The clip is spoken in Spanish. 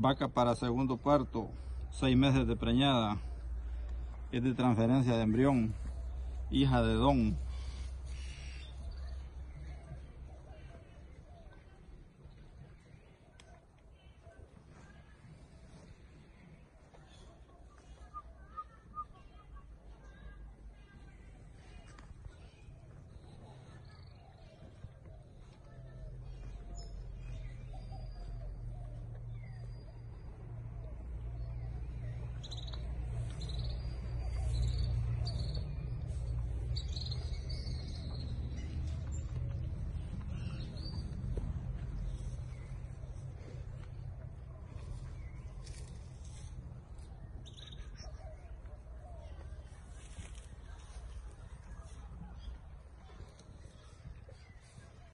Vaca para segundo parto, seis meses de preñada. Es de transferencia de embrión, hija de don.